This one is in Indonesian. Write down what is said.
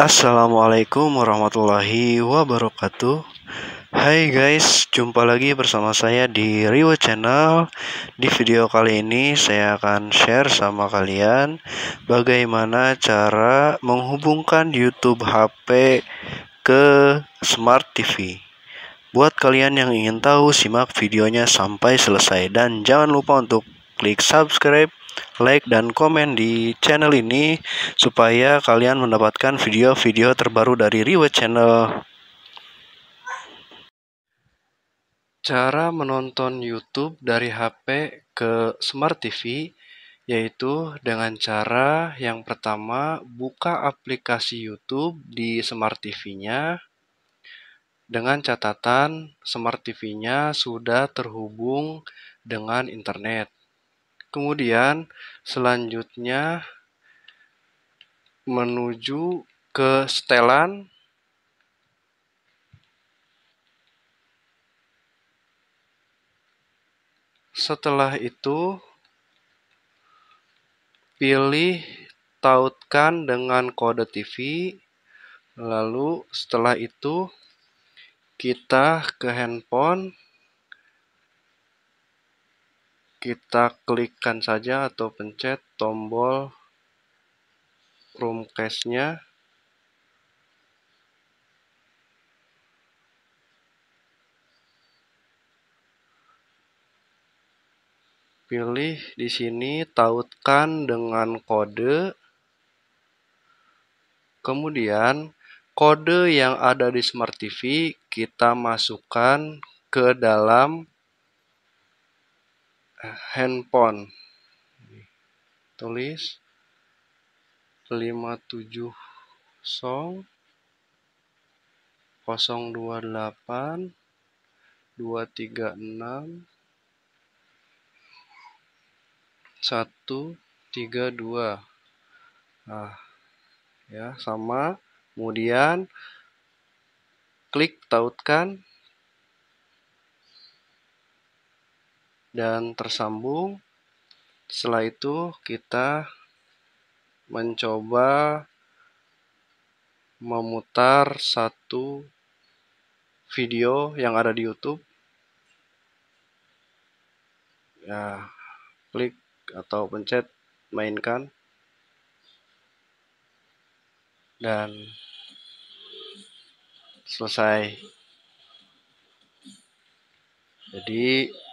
Assalamualaikum warahmatullahi wabarakatuh Hai guys, jumpa lagi bersama saya di Riwa Channel Di video kali ini saya akan share sama kalian Bagaimana cara menghubungkan YouTube HP ke Smart TV Buat kalian yang ingin tahu, simak videonya sampai selesai Dan jangan lupa untuk klik subscribe like dan komen di channel ini supaya kalian mendapatkan video-video terbaru dari Rewatch Channel. Cara menonton YouTube dari HP ke Smart TV yaitu dengan cara yang pertama buka aplikasi YouTube di Smart TV-nya dengan catatan Smart TV-nya sudah terhubung dengan internet kemudian selanjutnya menuju ke setelan setelah itu pilih tautkan dengan kode TV lalu setelah itu kita ke handphone kita klikkan saja atau pencet tombol Chromecast-nya. Pilih di sini tautkan dengan kode. Kemudian kode yang ada di Smart TV kita masukkan ke dalam handphone tulis 57 song 028 236 132 nah, ya sama kemudian klik tautkan dan tersambung. Setelah itu kita mencoba memutar satu video yang ada di YouTube. Ya, klik atau pencet mainkan. Dan selesai. Jadi